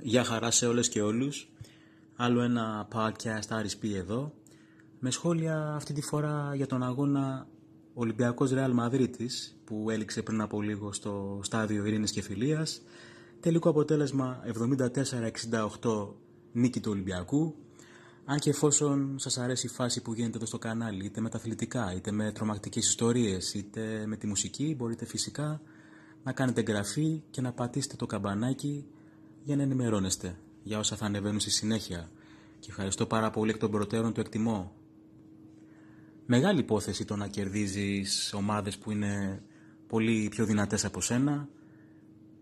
Γεια χαρά σε όλες και όλους. Άλλο ένα podcast RSP εδώ. Με σχόλια αυτή τη φορά για τον αγώνα Ολυμπιακός Ρεάλ Μαδρίτης που έληξε πριν από λίγο στο στάδιο Ειρήνης και Φιλίας. Τελικό αποτέλεσμα 74-68 νίκη του Ολυμπιακού. Αν και εφόσον σας αρέσει η φάση που γίνεται εδώ στο κανάλι, είτε με τα αθλητικά, είτε με τρομακτικές ιστορίες, είτε με τη μουσική, μπορείτε φυσικά να κάνετε εγγραφή και να πατήσετε το καμπανάκι για να ενημερώνεστε για όσα θα ανεβαίνουν στη συνέχεια και ευχαριστώ πάρα πολύ εκ των προτέρων το εκτιμώ. Μεγάλη υπόθεση το να κερδίζεις ομάδες που είναι πολύ πιο δυνατές από σένα,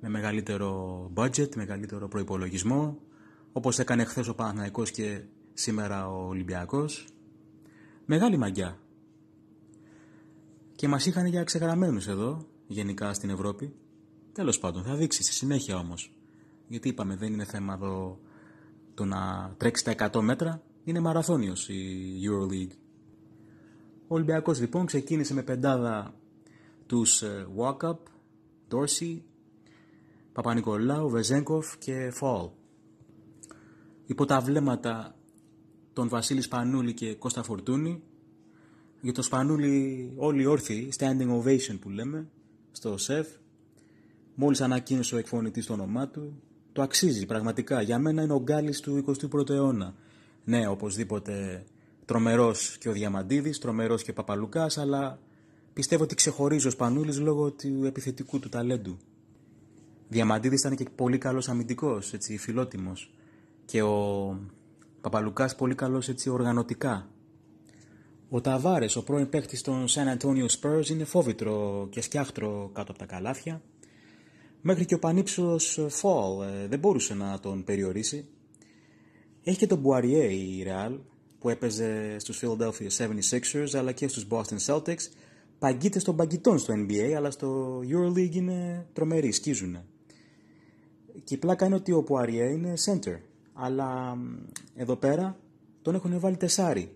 με μεγαλύτερο budget, μεγαλύτερο προϋπολογισμό, όπως έκανε χθες ο Παναθηναϊκός και σήμερα ο Ολυμπιακός. Μεγάλη μαγιά. Και μας είχαν για ξεγραμμένους εδώ, γενικά στην Ευρώπη. Τέλος πάντων, θα δείξεις στη συνέχεια όμως. Γιατί είπαμε, δεν είναι θέμα εδώ το να τρέξει τα 100 μέτρα. Είναι μαραθώνιος η EuroLeague. Ο Ολυμπιακός λοιπόν ξεκίνησε με πεντάδα τους ε, Walkup, Dorsey, Παπα-Νικολάου, Βεζέγκοφ και Fall Υπό τα βλέμματα των Βασίλη Σπανούλη και Κώστα Φορτούνη, για το Σπανούλη όλοι όρθιοι, standing ovation που λέμε, στο ΣΕΦ, μόλις ανακοίνωσε ο εκφωνητής το όνομά του το αξίζει πραγματικά. Για μένα είναι ο γκάλι του 21ου αιώνα. Ναι, οπωσδήποτε τρομερός και ο Διαμαντίδης, τρομερός και ο Παπαλουκάς, αλλά πιστεύω ότι ξεχωρίζει ο Σπανούλης λόγω του επιθετικού του ταλέντου. διαμαντίδης ήταν και πολύ καλός αμυντικός, έτσι, φιλότιμος. Και ο Παπαλουκάς πολύ καλός έτσι οργανωτικά. Ο Ταβάρες, ο πρώην παίκτης των San Antonio Spurs, είναι φόβητρο και σκιάχτρο κάτω από τα καλάθια. Μέχρι και ο πανύψος ε, Φόλ ε, δεν μπορούσε να τον περιορίσει. Έχει και τον Μπουαριέ η Ρεάλ που έπαιζε στους Philadelphia 76ers αλλά και στους Boston Celtics. Παγκίτες στον παγκητών στο NBA αλλά στο EuroLeague είναι τρομεροί, σκίζουνε. Και η πλάκα είναι ότι ο Πουαριέ είναι center. Αλλά εδώ πέρα τον έχουν βάλει τεσάρι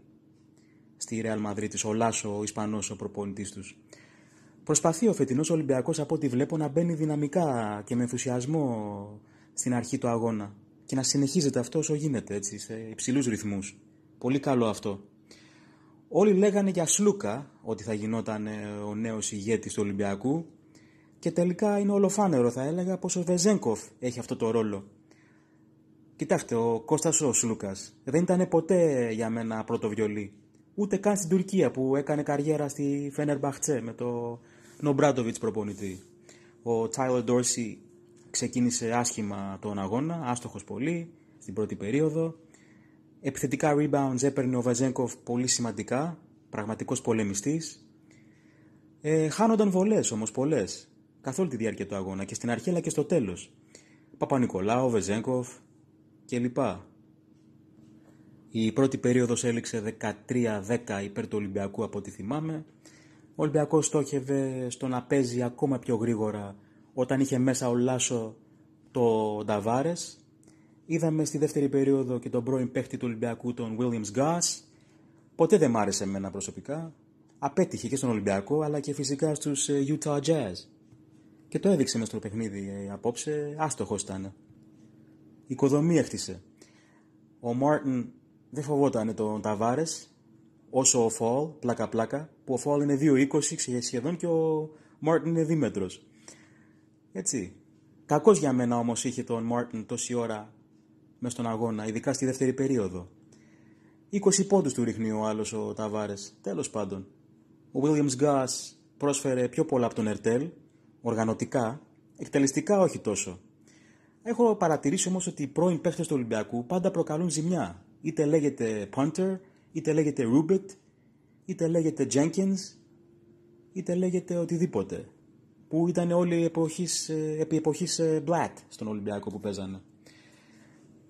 στη Real Madrid, ο Λάσο, ο Ισπανός, ο προπονητής τους. Προσπαθεί ο φετινός Ολυμπιακός από ό,τι βλέπω να μπαίνει δυναμικά και με ενθουσιασμό στην αρχή του αγώνα και να συνεχίζεται αυτό όσο γίνεται έτσι, σε υψηλούς ρυθμούς. Πολύ καλό αυτό. Όλοι λέγανε για Σλούκα ότι θα γινόταν ε, ο νέος ηγέτης του Ολυμπιακού και τελικά είναι ολοφάνερο θα έλεγα πως ο Βεζέγκοφ έχει αυτό το ρόλο. Κοιτάξτε, ο Κώστας ο Σλούκας δεν ήταν ποτέ για μένα πρώτο βιολί. Ούτε καν στην Τουρκία που έκανε καριέρα στη Φένερ με το Νομπράντοβιτ προπονητή. Ο Τάιλερ Ντόρση ξεκίνησε άσχημα τον αγώνα, άστοχος πολύ στην πρώτη περίοδο. Επιθετικά rebounds έπαιρνε ο Βαζέγκοφ πολύ σημαντικά, πραγματικός πολεμιστής. Ε, χάνονταν βολές όμως πολλές, καθ' όλη τη διάρκεια του αγώνα και στην αρχή αλλά και στο τέλος. Παπα-Νικολάου, Βεζέγκοφ κλπ. Η πρώτη περίοδος έληξε 13-10 υπέρ του Ολυμπιακού από ό,τι θυμάμαι. Ο Ολυμπιακός στόχευε στο να παίζει ακόμα πιο γρήγορα όταν είχε μέσα ο Λάσο το Νταβάρες. Είδαμε στη δεύτερη περίοδο και τον πρώην παίχτη του Ολυμπιακού, τον Williams Gas. Ποτέ δεν μ' άρεσε εμένα προσωπικά. Απέτυχε και στον Ολυμπιακό, αλλά και φυσικά στους ε, Utah Jazz. Και το έδειξε μες στο παιχνίδι ε, απόψε, Άστοχος ήταν. Οικοδομή έχτισε. Ο Μάρτιν δεν φοβόταν τον Ταβάρες όσο ο Φόλ, πλάκα-πλάκα, που ο Φόλ είναι 2,20 σχεδόν και ο Μάρτιν είναι δίμέτρο. Έτσι. Κακός για μένα όμως είχε τον Μάρτιν τόση ώρα μες στον αγώνα, ειδικά στη δεύτερη περίοδο. 20 πόντους του ρίχνει ο άλλος ο ταβάρες, τέλος πάντων. Ο Williams Gas πρόσφερε πιο πολλά από τον Ερτέλ, οργανωτικά, εκτελεστικά όχι τόσο. Έχω παρατηρήσει όμως ότι οι πρώην παίχτες του Ολυμπιακού πάντα προκαλούν ζημιά. Είτε λέγεται punter, είτε λέγεται Rubit, είτε λέγεται Jenkins, είτε λέγεται οτιδήποτε. Που ήταν όλοι εποχής, ε, επί εποχής ε, Blatt στον Ολυμπιακό που παίζανε.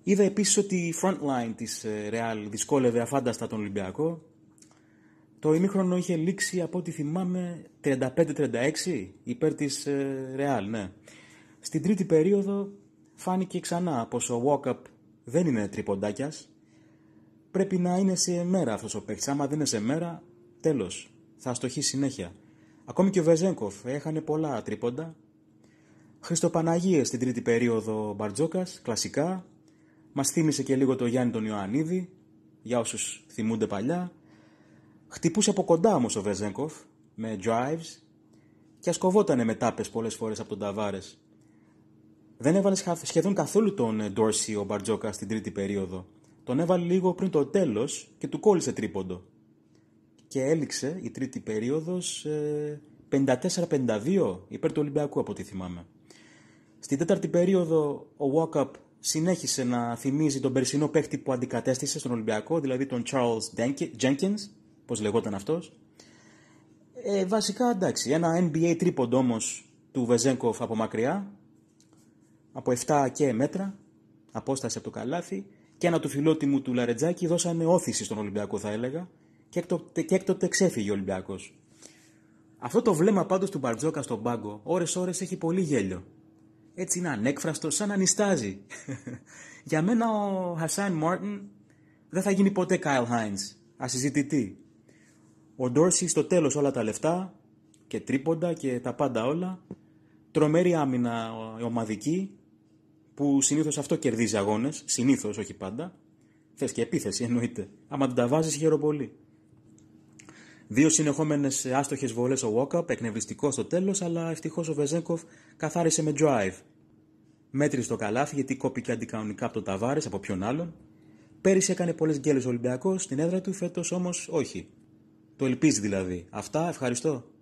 Είδα επίσης ότι η frontline της ε, Real δυσκόλευε αφάνταστα τον Ολυμπιακό. Το ημίχρονο είχε λήξει από ό,τι θυμάμαι 35-36 υπέρ της Real, ναι. Στην τρίτη περίοδο φάνηκε ξανά πως ο walk-up δεν είναι τριποντάκιας πρέπει να είναι σε μέρα αυτός ο παίκτης. Άμα δεν είναι σε μέρα, τέλος. Θα αστοχεί συνέχεια. Ακόμη και ο Βεζέγκοφ ε, έχανε πολλά τρίποντα. Χριστοπαναγίες στην τρίτη περίοδο ο Μπαρτζόκας, κλασικά. Μας θύμισε και λίγο το Γιάννη τον Ιωαννίδη, για όσους θυμούνται παλιά. Χτυπούσε από κοντά όμως ο Βεζέγκοφ με drives και ασκοβότανε με τάπες πολλές φορές από τον Ταβάρες. Δεν έβαλε σχεδόν καθόλου τον Ντόρσι ο Μπαρτζόκας στην τρίτη περίοδο. Τον έβαλε λίγο πριν το τέλος και του κόλλησε τρίποντο. Και έληξε η τρίτη περίοδος 54-52 ε, υπέρ του Ολυμπιακού από ό,τι θυμάμαι. Στην τέταρτη περίοδο ο Walkup συνέχισε να θυμίζει τον περσινό παίχτη που αντικατέστησε στον Ολυμπιακό, δηλαδή τον Charles Jenkins, πώς λεγόταν αυτός. Ε, βασικά εντάξει, ένα NBA τρίποντο όμως του Βεζέγκοφ από μακριά, από 7 και μέτρα, απόσταση από το καλάθι, και ένα του φιλότιμου του Λαρετζάκη δώσανε όθηση στον Ολυμπιακό, θα έλεγα, και έκτοτε, και ξέφυγε ο Ολυμπιακός. Αυτό το βλέμμα πάντως του Μπαρτζόκα στον πάγκο, ώρες-ώρες έχει πολύ γέλιο. Έτσι είναι ανέκφραστο, σαν να νιστάζει. Για μένα ο Χασάν Μάρτιν δεν θα γίνει ποτέ Κάιλ Χάιντ. Ασυζητητή. Ο Ντόρση στο τέλος όλα τα λεφτά και τρίποντα και τα πάντα όλα. Τρομερή άμυνα ομαδική που συνήθως αυτό κερδίζει αγώνες, συνήθως, όχι πάντα. Θες και επίθεση εννοείται. Άμα την τα βάζεις, πολύ. Δύο συνεχόμενες άστοχες βολές ο Βόκαπ, εκνευριστικός στο τέλος, αλλά ευτυχώς ο Βεζέγκοφ καθάρισε με drive. Μέτρησε το καλάθι γιατί κόπηκε αντικανονικά από τον Ταβάρη, από ποιον άλλον. Πέρυσι έκανε πολλές γκέλες ο Ολυμπιακός στην έδρα του, φέτος όμως όχι. Το ελπίζει δηλαδή. Αυτά, ευχαριστώ.